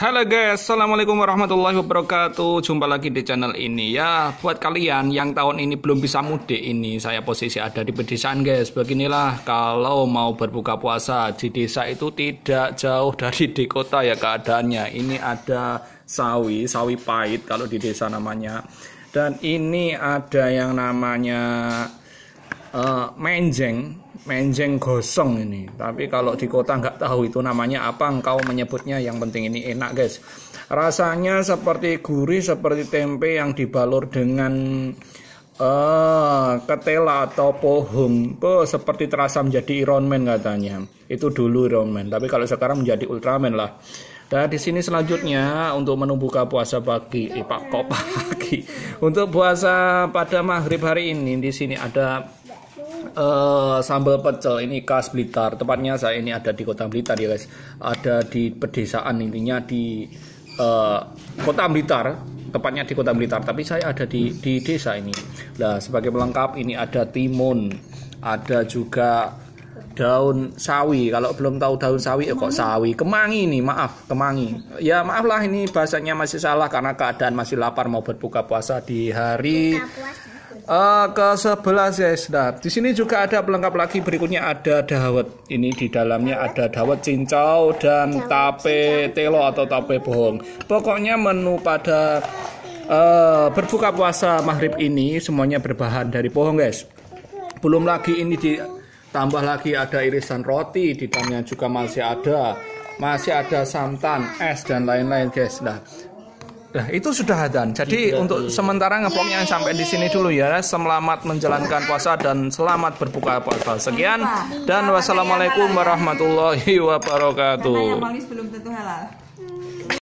Halo guys, Assalamualaikum warahmatullahi wabarakatuh Jumpa lagi di channel ini ya Buat kalian yang tahun ini belum bisa mudik ini Saya posisi ada di pedesaan guys Beginilah kalau mau berbuka puasa Di desa itu tidak jauh dari di kota ya keadaannya Ini ada sawi, sawi pahit kalau di desa namanya Dan ini ada yang namanya Eh, menjeng menjeng gosong ini tapi kalau di kota nggak tahu itu namanya apa engkau menyebutnya yang penting ini enak guys rasanya seperti gurih seperti tempe yang dibalur dengan uh, ketela atau pohon oh, seperti terasa menjadi Iron Man katanya itu dulu Iron Man tapi kalau sekarang menjadi Ultraman lah dan nah, di sini selanjutnya untuk menu buka puasa pagi, eh, pak Kopa pagi. Untuk puasa pada maghrib hari ini di sini ada uh, sambal pecel ini khas Blitar. Tepatnya saya ini ada di Kota Blitar ya guys. Ada di pedesaan intinya di uh, Kota Blitar, tepatnya di Kota Blitar, tapi saya ada di di desa ini. Nah, sebagai pelengkap ini ada timun, ada juga daun sawi kalau belum tahu daun sawi eh, kok sawi kemangi nih maaf kemangi ya maaflah ini bahasanya masih salah karena keadaan masih lapar mau berbuka puasa di hari buka puasa uh, ke sebelah ya sudah. Di sini juga ada pelengkap lagi berikutnya ada dawet. Ini di dalamnya ada dawet cincau dan tape telo atau tape bohong. Pokoknya menu pada uh, berbuka puasa maghrib ini semuanya berbahan dari bohong guys. Belum lagi ini ditambah lagi ada irisan roti di dalamnya juga masih ada masih ada santan, es dan lain-lain guys. Nah, Nah, itu sudah hadan jadi Tidak, untuk iya. sementara ngebloknya sampai di iya, sini iya. dulu ya. Selamat menjalankan puasa dan selamat berbuka puasa. Sekian iya, dan wassalamualaikum warahmatullahi wabarakatuh.